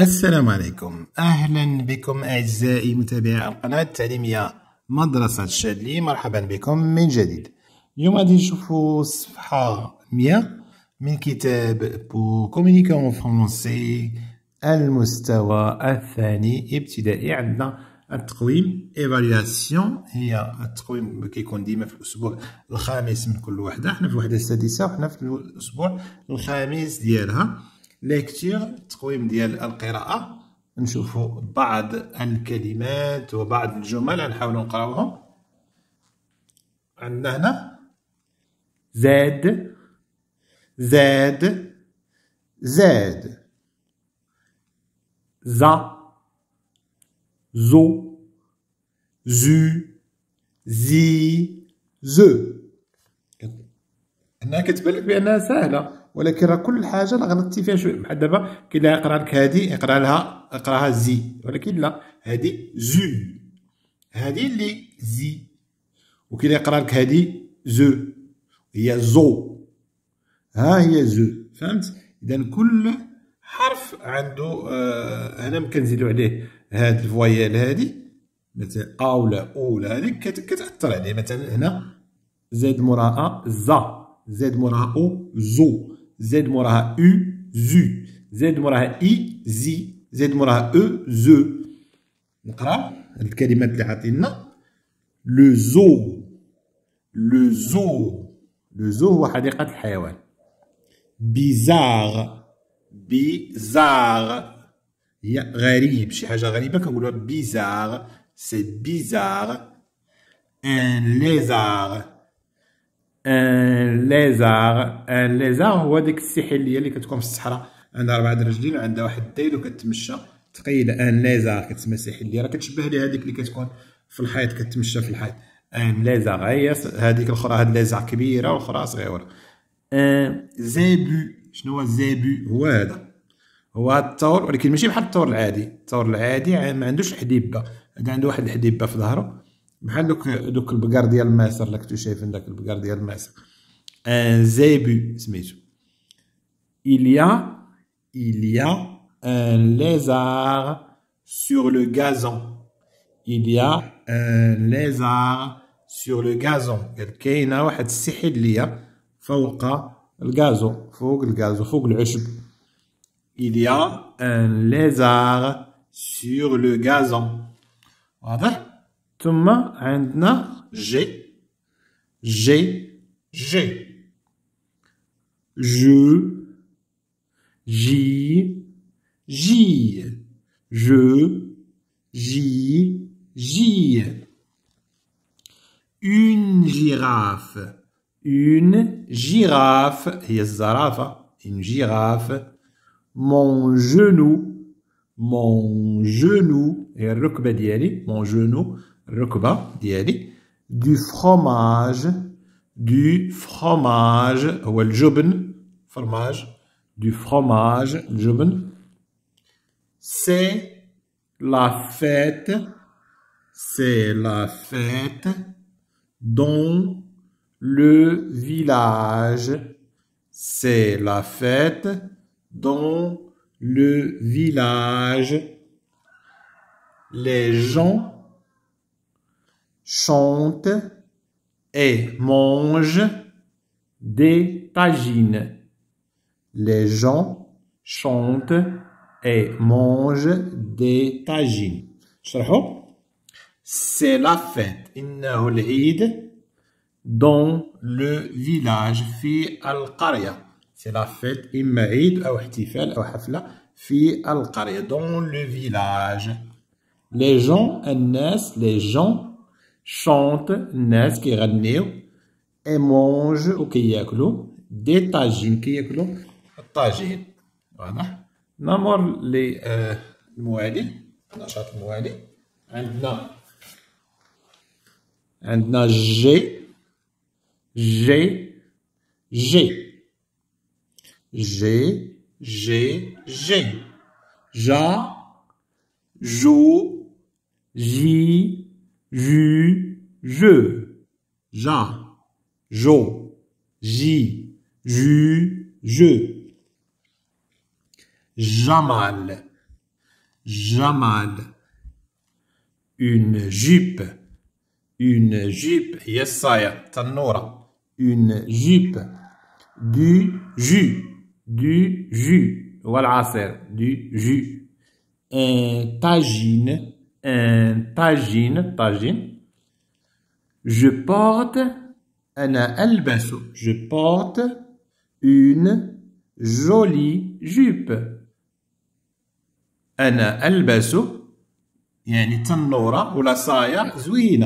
السلام عليكم اهلا بكم اعزائي متابعي القناه التعليميه مدرسه الشادلي مرحبا بكم من جديد اليوم غادي نشوفوا صفحه 100 من كتاب بو كومونيكون فرونسي المستوى الثاني ابتدائي عندنا التقويم ايفالياسيون هي التقويم كيكون ديما في الاسبوع الخامس من كل وحده حنا في الوحده السادسه وحنا في الاسبوع الخامس ديالها ليكتير التقويم ديال القراءه نشوفوا بعض الكلمات وبعض الجمل نحاولوا نقراوهم عندنا هنا زاد زاد زاد زا زو زو زي زو هنا كتبان لك بانها سهله ولكن راه كل حاجه راه غنطي فيها شويه بحال دابا كاين لها يقرا لك هادي يقرا لها يقراها زي ولكن لا هادي زو هادي اللي زي وكاين اللي يقرا لك هادي زو هي زو ها هي زو فهمت اذا كل حرف عنده آه هنا نزيدو عليه هاد الفويال هادي مثلا ا ولا او ولا هذيك كتاثر عليه مثلا هنا زاد موراها زا زاد موراها او زو زد موراها U زو زد موراها إي زي زد موراها أو زو نقرا الكلمات اللي عاطينا لو زو لو زو لو زو هو حديقة الحيوان بيزار بيزار هي غريب شي حاجة غريبة كنقولوها بيزار سي بيزار ان ليزار ليزار ليزار هو ديك السحليه اللي كتكون في الصحراء عندها اربعه درجلين وعندها واحد الديل وكتمشى تقيل ان ليزار كتسمى سحليه راه كتشبه لي هذيك اللي كتكون في الحيط كتمشى في الحيط ان ليزار هي هذيك الاخرى هاد ليزار كبيره والاخرى صغيره زيبو شنو هو زيبو هو هذا هو الثور ولكن ماشي بحال الثور العادي الثور العادي يعني ما عندوش حديبه هذا عنده واحد الحديبه في ظهره بحال دوك دوك البقر ديال الماسر اللي كنتو شايفين داك البقر ديال الماسر ان زيبو سميتو إليا إليا ان ليزار سور لو غازون إليا ان ليزار سور لو غازون كاينة واحد السحلية فوق الغازو فوق الغازو فوق العشب. إليا ان ليزار سور لو غازون واضح؟ ثم un g, G j'ai je J J je J J une girafe une girafe là الزرافة une girafe mon genou mon genou a mon genou du fromage. Du fromage. Ou Fromage. Du fromage. Joben. C'est la fête. C'est la fête. Dans le village. C'est la fête. Dans le village. Les gens chante et mange des tagines. Les gens chantent et mangent des tagines. C'est la fête. Dans le village, fi al C'est la fête fête ou ou Hafla fi al Dans le village. Les gens, les gens Chante naissent, qui et mangent au kiyaklo, des tajines l'eau. tajines. Voilà. نمر j نشاط الموالي عندنا عندنا G, G, G, G, G, J, J, J ju, je. Jean, jo, j, ju, je. Jamal, Jamal. Une jupe, une jupe. Yesaya, Tanora. Une jupe. Du jus, du jus. Voilà, du jus. Un tagine, pagine, pagine. Je porte, Je porte une jolie jupe. Il y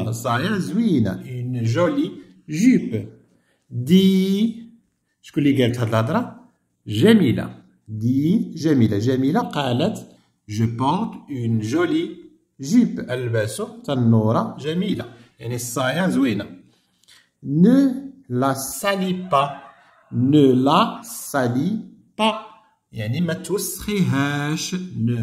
une jolie jupe دي شكون اللي قالت هاد الهضرة جميلة جميلة جميلة قالت je porte une jolie جيب ألبسه تنورة جميلة يعني الصايع زوينة ne la salis pas ne la salis pas يعني ما توسخيهاش ne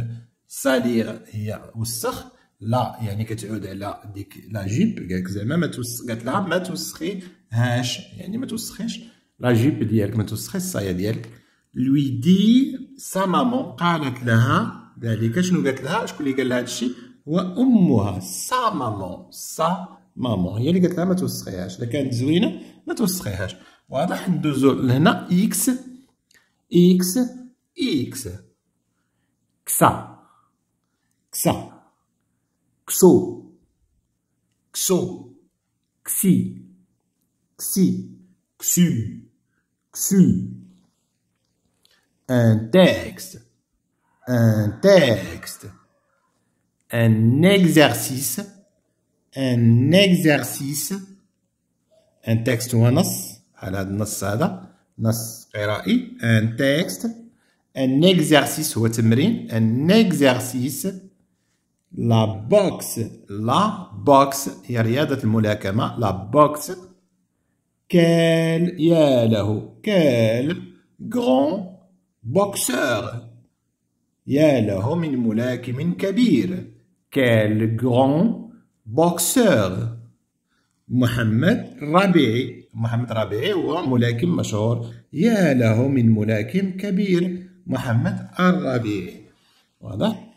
salir هي وسخ لا يعني كتعود على ديك لا جيب قالك زعما ما توسخ قالت لها ما توسخيهاش يعني ما توسخيش لا جيب ديالك ما توسخيش الصايه ديالك لوي دي سا مامون قالت لها ذلك شنو قالت لها شكون اللي قال لها هذا وامها سا مامون سا مامون هي اللي قالت لها ما توسخيهاش اذا كانت زوينه ما توسخيهاش واضح ندوزو لهنا اكس اكس اكس كسا كسا كسو كسو كسي كسي كسو كسو ان تيكست ان تيكست un exercice un exercice un texte ou un nas على هذا النص هذا نص قرائي ان تيكست ان اكزرسيس هو تمرين ان اكزرسيس لا بوكس لا بوكس هي رياضه الملاكمه لا بوكس كان يا له كال غران بوكسور يا له من ملاكم كبير Quel grand boxeur محمد ربيعي محمد ربيعي هو ملاكم مشهور يا له من ملاكم كبير محمد الربيعي واضح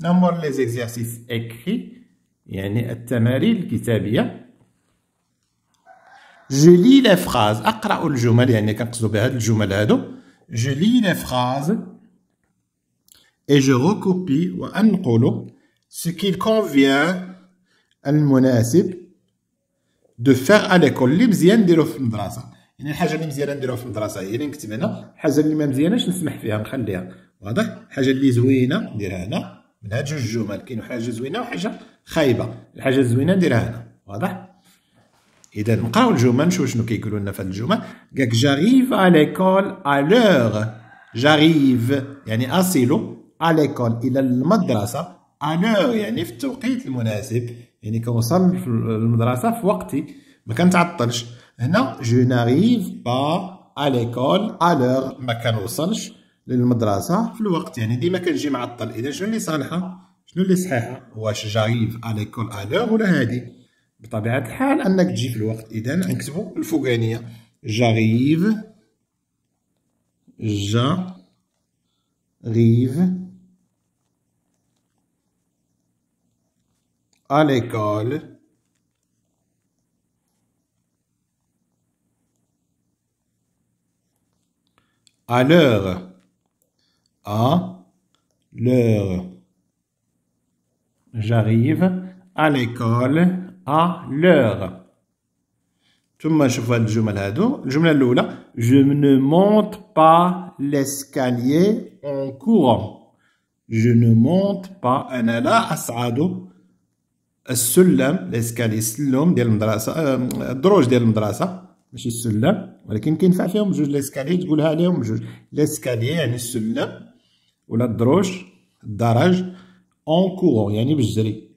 نمر لي زيكزارسيس اكري يعني التمارين الكتابيه جولي لي لا فراز اقرا الجمل يعني كنقصدو بهاد الجمل هادو جولي لي لا فراز اي جو ريكوبي وانقل ce qu'il convient المناسب دو فيغ ا ليكول اللي مزيان نديرو في المدرسه يعني الحاجه اللي مزيانه نديرو في المدرسه هي اللي نكتب هنا الحاجه اللي ما مزياناش نسمح فيها نخليها واضح الحاجه اللي زوينه نديرها هنا من هاد جوج جمل كاين حاجه زوينه وحاجه خايبه الحاجه الزوينه نديرها هنا واضح اذا نقراو الجمل نشوف شنو كيقولوا لنا في هاد الجمل قالك جاريف ا ليكول ا لوغ جاريف يعني اصل ا ليكول الى المدرسه انا يعني في التوقيت المناسب يعني كنوصل للمدرسه في وقتي ما كنتعطلش هنا جو ناريف با ا ليكول ا لور ما كنوصلش للمدرسه في الوقت يعني ديما كنجي معطل اذا شنو اللي صالحه شنو اللي صحيحه واش جاريف ا ليكول ا لور ولا هادي بطبيعه الحال انك تجي في الوقت اذا نكتبوا الفوقانيه جاريف جا ريف à l'école. À l'heure. À l'heure. J'arrive à l'école à l'heure. ثم شوف je ne monte pas l'escalier en courant je ne monte pas أنا لا السلم ليسكالي سلم ديال المدرسه آه، الدروج ديال المدرسه ماشي السلم ولكن كينفع فيهم جوج ليسكالي تقولها عليهم جوج ليسكالي يعني السلم ولا الدروج الدرج اون كورون يعني بالجري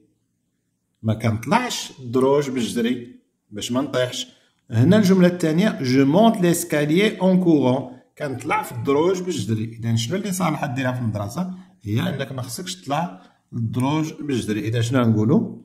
ما كنطلعش الدروج بالجري باش ما نطيحش هنا الجمله الثانيه جو مونت ليسكالي اون كورون كنطلع في الدروج بالجري اذا شنو اللي صالح ديرها في المدرسه هي انك ما خصكش تطلع الدروج بالجري اذا شنو نقولوا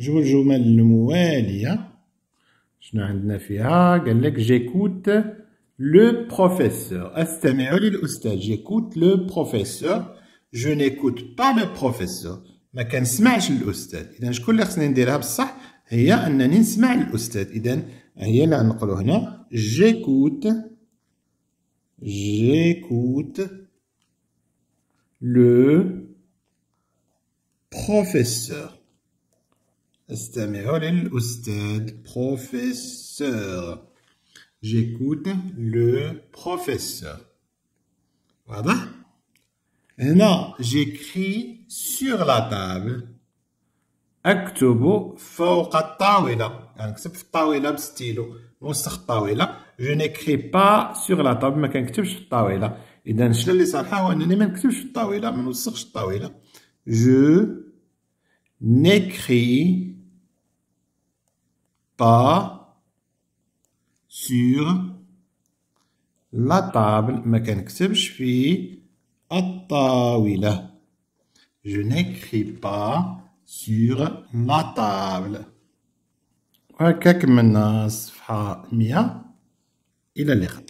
J'écoute je le professeur. J'écoute le professeur. Je n'écoute pas le professeur. j'écoute Je le professeur. j'écoute. Je le professeur? le professeur. le استمعوا للأستاذ professeur j'écoute le professeur voilà هنا j'écris sur la table اكتب فوق الطاولة نكتب في الطاوله بستيلو وسخ الطاوله جو ما كنكتبش اللي هو ما نكتبش ما با سور لا طابل ما كنكتبش في الطاولة جو n'écris pas sur لا table. وهكا كملنا الصفحة مية إلى اللقاء